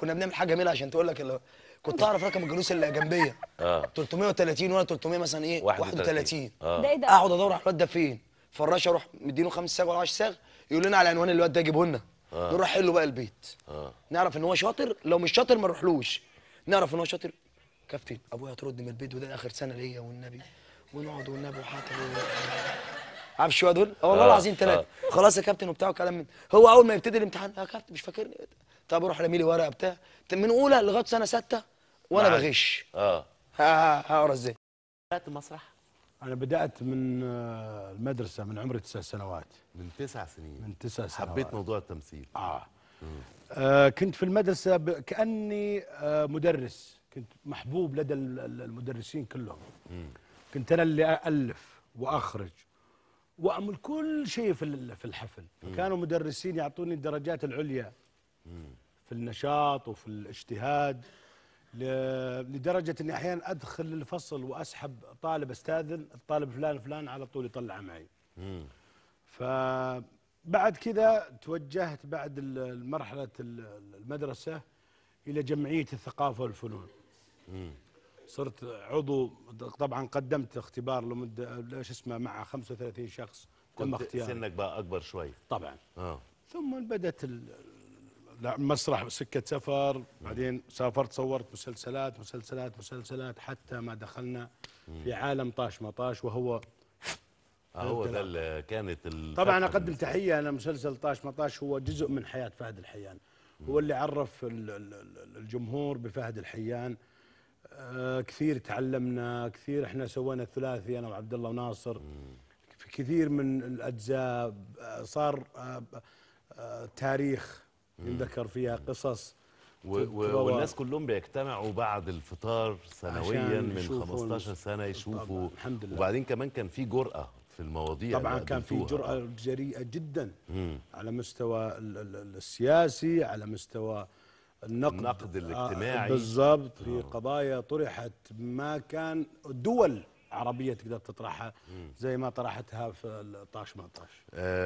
كنا بنعمل حاجه جميله عشان تقول لك كنت اعرف رقم الجلوس اللي جنبيه اه 330 ولا 300 مثلا ايه 31 اه ده ايه ده اقعد ادور على الواد ده فين فراش اروح مدينه خمس ساغ ولا 10 ساغ يقول لنا على عنوان الواد ده جيبه لنا آه. نروح حله بقى البيت آه. نعرف ان هو شاطر لو مش شاطر ما نروحلوش نعرف ان هو شاطر كابتن ابويا هترد من البيت وده اخر سنه ليا والنبي ونقعد والنبي وحاطط عارف الشويه دول والله آه، العظيم ثلاثه آه. خلاص يا كابتن وبتاع وكلام من هو اول ما يبتدي الامتحان يا آه، كابتن مش فاكرني طب روح رمي لي ورقه بتاع من اولى لغايه سنه سته وانا نعم. بغش اه هقرا ازاي بدات المسرح انا بدات من المدرسه من عمري تسع سنوات من تسع سنين من تسع سنوات حبيت موضوع التمثيل اه, آه كنت في المدرسه ب... كاني آه مدرس كنت محبوب لدى المدرسين كلهم مم. كنت انا اللي الف واخرج واعمل كل شيء في في الحفل كانوا مدرسين يعطوني الدرجات العليا في النشاط وفي الاجتهاد لدرجه اني احيانا ادخل الفصل واسحب طالب استاذن الطالب فلان فلان على طول يطلع معي فبعد كذا توجهت بعد مرحله المدرسه الى جمعيه الثقافه والفنون صرت عضو طبعا قدمت اختبار لمده شو اسمه مع 35 شخص تم اختيار سنك بقى اكبر شوي طبعا اه ثم بدات المسرح سكه سفر بعدين سافرت صورت مسلسلات مسلسلات مسلسلات حتى ما دخلنا في عالم طاش مطاش وهو آه، هو ده اللي كانت طبعا اقدم تحيه انا مسلسل طاش مطاش هو جزء من حياه فهد الحيان هو اللي عرف الجمهور بفهد الحيان آه، كثير تعلمنا كثير احنا سوينا الثلاثي انا وعبد الله وناصر في كثير من الاجزاء آه، صار آه، تاريخ ينذكر فيها قصص والناس كلهم بيجتمعوا بعد الفطار سنويا من 15 سنه يشوفوا الحمد لله وبعدين كمان كان في جرأه في المواضيع طبعا كان في جرأه جريئه جدا على مستوى السياسي على مستوى النقد, النقد آه، الاجتماعي بالضبط في آه. قضايا طرحت ما كان دول عربيه تقدر تطرحها زي ما طرحتها في 12 18